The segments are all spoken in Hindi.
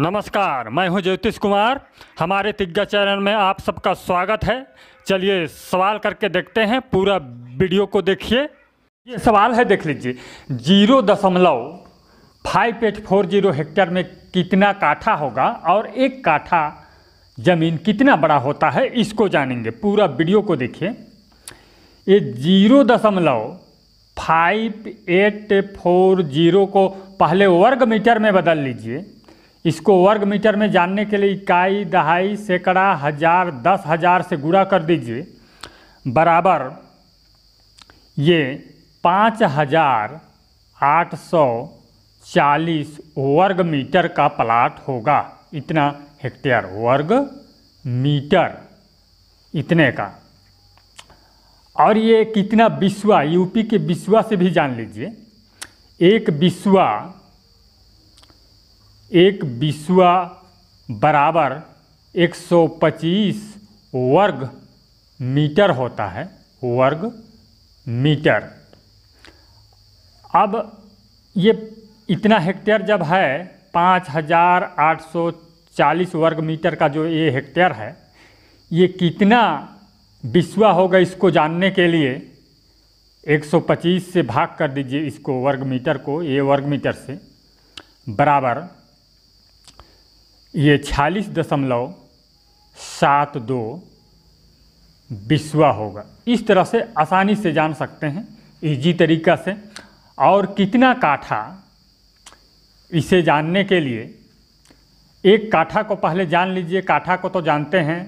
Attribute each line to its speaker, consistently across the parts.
Speaker 1: नमस्कार मैं हूं ज्योतिष कुमार हमारे दिग्गज चैनल में आप सबका स्वागत है चलिए सवाल करके देखते हैं पूरा वीडियो को देखिए ये सवाल है देख लीजिए जीरो दशमलव five eight four zero hectare में कितना काठा होगा और एक काठा ज़मीन कितना बड़ा होता है इसको जानेंगे पूरा वीडियो को देखिए ये जीरो दशमलव फाइव एट फोर जीरो को पहले वर्ग मीटर में बदल लीजिए इसको वर्ग मीटर में जानने के लिए इकाई दहाई सैकड़ा हजार दस हजार से गुणा कर दीजिए बराबर ये पाँच हजार आठ सौ चालीस वर्ग मीटर का प्लाट होगा इतना हेक्टेयर वर्ग मीटर इतने का और ये कितना बिस्वा यूपी के बिस्वा से भी जान लीजिए एक बिस्वा एक बिसुआ बराबर 125 वर्ग मीटर होता है वर्ग मीटर अब ये इतना हेक्टेयर जब है 5840 वर्ग मीटर का जो ये हेक्टेयर है ये कितना बिस्वा होगा इसको जानने के लिए 125 से भाग कर दीजिए इसको वर्ग मीटर को ये वर्ग मीटर से बराबर ये छियालीस दशमलव सात दो बिस्वा होगा इस तरह से आसानी से जान सकते हैं इजी तरीक़ा से और कितना काठा इसे जानने के लिए एक काठा को पहले जान लीजिए काठा को तो जानते हैं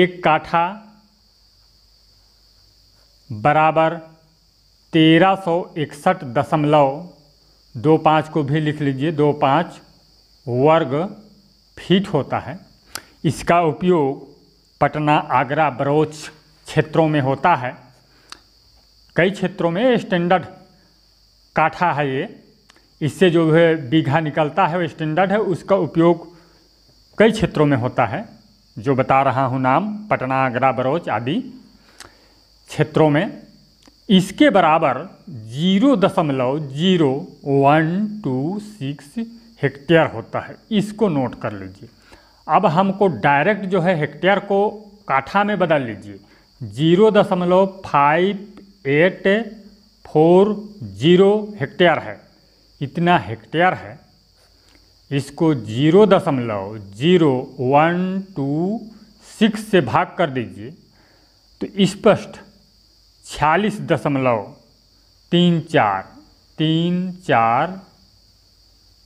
Speaker 1: एक काठा बराबर तेरह सौ इकसठ दशमलव दो पाँच को भी लिख लीजिए दो पाँच वर्ग फीट होता है इसका उपयोग पटना आगरा बरोच क्षेत्रों में होता है कई क्षेत्रों में स्टैंडर्ड काठा है ये इससे जो है बीघा निकलता है वो स्टैंडर्ड है उसका उपयोग कई क्षेत्रों में होता है जो बता रहा हूँ नाम पटना आगरा बरोच आदि क्षेत्रों में इसके बराबर जीरो दशमलव zero one two six hectare होता है इसको नोट कर लीजिए अब हमको डायरेक्ट जो है हेक्टेयर को काठा में बदल लीजिए जीरो दशमलव five eight four zero hectare है इतना हेक्टेयर है इसको जीरो दशमलव जीरो वन टू सिक्स से भाग कर दीजिए तो स्पष्ट छियालीस दशमलव तीन चार तीन चार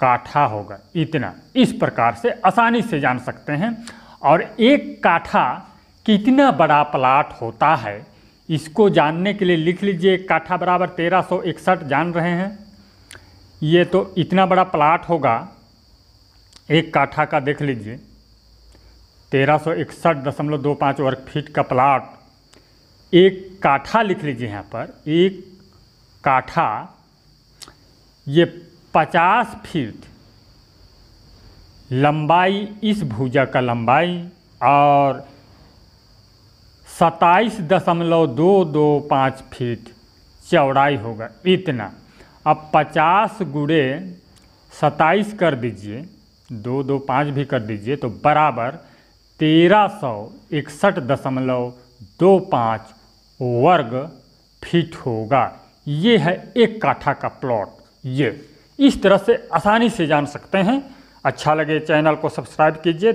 Speaker 1: काठा होगा इतना इस प्रकार से आसानी से जान सकते हैं और एक काठा कितना बड़ा प्लाट होता है इसको जानने के लिए लिख लीजिए काठा बराबर तेरह सौ इकसठ जान रहे हैं ये तो इतना बड़ा प्लाट होगा एक काठा का देख लीजिए तेरह सौ इकसठ दशमलव दो पाँच वर्ग फीट का प्लाट एक काठा लिख लीजिए यहाँ पर एक काठा ये पचास फीट लंबाई इस भुजा का लंबाई और सताईस दशमलव दो दो पाँच फीट चौड़ाई होगा इतना अब पचास गुड़े सताईस कर दीजिए दो दो पाँच भी कर दीजिए तो बराबर तेरह सौ इकसठ दशमलव दो पाँच वर्ग फीट होगा ये है एक काठा का प्लॉट ये इस तरह से आसानी से जान सकते हैं अच्छा लगे चैनल को सब्सक्राइब कीजिए